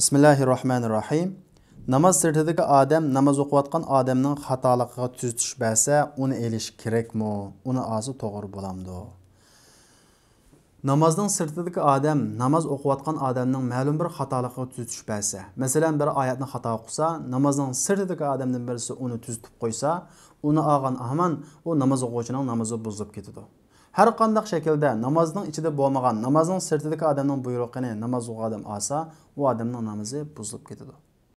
Bismillahirrahmanirrahim. Namaz sırtıdakı adam namaz oquyotgan adamning xatoligiga tuz tushmasa, uni elish kerakmi? Uni ozi to'g'ri bo'lamdi. namozning sirtidagi odam namoz o'qiyotgan odamning ma'lum bir xatoliqqa tuzatish bersa masalan bir oyatni xato o'qisa namozning sirtidagi odamdan birisi uni tuzitib qo'ysa uni olgan hamon u namoz o'quvchining namozi buzilib ketadi har qandaq shaklda namozning ichida bo'lmagan namozning sirtidagi odamning buyrug'ini namoz o'qigan odam olsa u odamning namozi buzilib ketadi